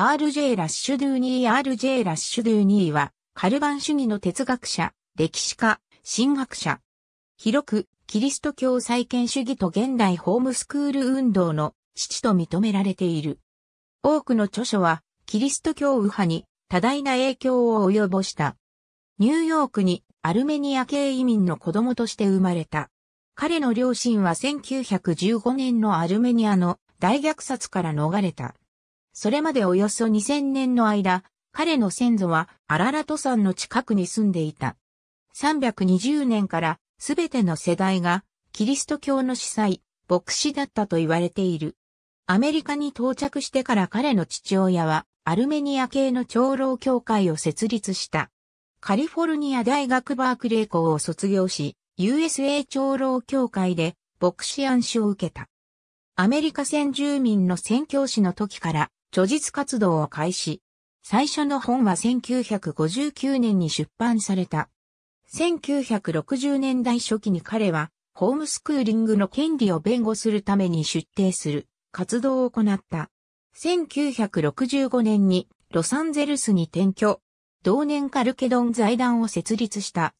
RJ ラッシュドゥーニー RJ ラッシュドゥーニーは、カルバン主義の哲学者、歴史家、神学者。広く、キリスト教再建主義と現代ホームスクール運動の父と認められている。多くの著書は、キリスト教右派に多大な影響を及ぼした。ニューヨークにアルメニア系移民の子供として生まれた。彼の両親は1915年のアルメニアの大虐殺から逃れたそれまでおよそ2000年の間、彼の先祖はアララト山の近くに住んでいた。320年からすべての世代がキリスト教の司祭、牧師だったと言われている。アメリカに到着してから彼の父親はアルメニア系の長老協会を設立した。カリフォルニア大学バークレー校を卒業し、USA 長老協会で牧師暗視を受けた。アメリカ先住民の宣教師の時から著述活動を開始。最初の本は1959年に出版された。1960年代初期に彼は、ホームスクーリングの権利を弁護するために出廷する活動を行った。1965年にロサンゼルスに転居。同年カルケドン財団を設立した。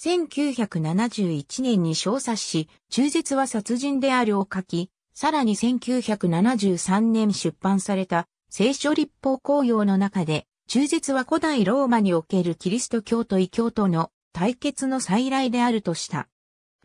1971年に小冊子、中絶は殺人であるを書き、さらに1973年出版された聖書立法公用の中で、中絶は古代ローマにおけるキリスト教と異教徒の対決の再来であるとした。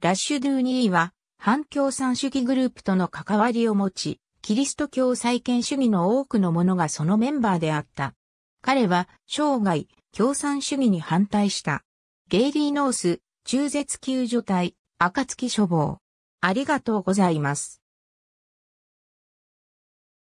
ラッシュ・ドゥーニーは、反共産主義グループとの関わりを持ち、キリスト教再建主義の多くの者がそのメンバーであった。彼は、生涯、共産主義に反対した。ゲイリー・ノース、中絶救助隊、暁処防。ありがとうございます。